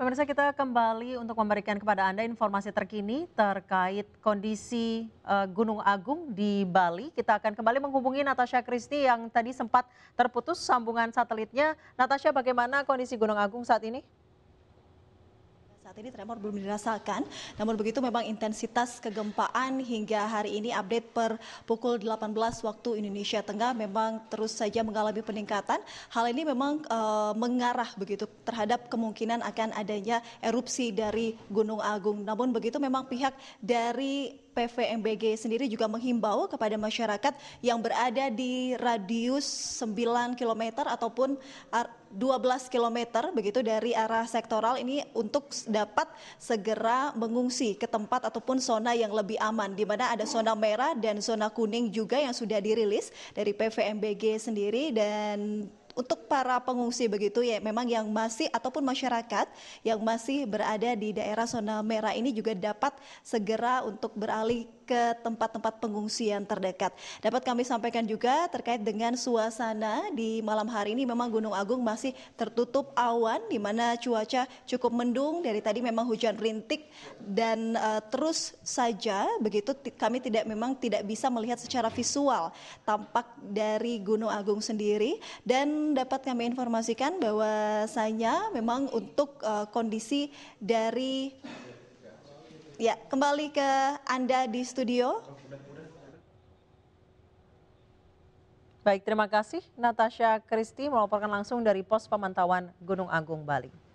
Pemirsa kita kembali untuk memberikan kepada Anda informasi terkini terkait kondisi eh, Gunung Agung di Bali. Kita akan kembali menghubungi Natasha Kristi yang tadi sempat terputus sambungan satelitnya. Natasha bagaimana kondisi Gunung Agung saat ini? Saat ini tremor belum dirasakan, namun begitu memang intensitas kegempaan hingga hari ini update per pukul 18 waktu Indonesia Tengah memang terus saja mengalami peningkatan. Hal ini memang e, mengarah begitu terhadap kemungkinan akan adanya erupsi dari Gunung Agung. Namun begitu memang pihak dari PVMBG sendiri juga menghimbau kepada masyarakat yang berada di radius sembilan km ataupun ah, dua belas km begitu dari arah sektoral ini untuk dapat segera mengungsi ke tempat ataupun zona yang lebih aman di mana ada zona merah dan zona kuning juga yang sudah dirilis dari PVMBG sendiri dan untuk para pengungsi begitu ya memang yang masih ataupun masyarakat yang masih berada di daerah zona merah ini juga dapat segera untuk beralih ke tempat-tempat pengungsian terdekat. Dapat kami sampaikan juga terkait dengan suasana di malam hari ini memang Gunung Agung masih tertutup awan di mana cuaca cukup mendung dari tadi memang hujan rintik dan uh, terus saja begitu kami tidak memang tidak bisa melihat secara visual tampak dari Gunung Agung sendiri dan dapat kami informasikan bahwa bahwasanya memang untuk uh, kondisi dari ya kembali ke Anda di studio. Baik, terima kasih Natasha Kristi melaporkan langsung dari pos pemantauan Gunung Agung Bali.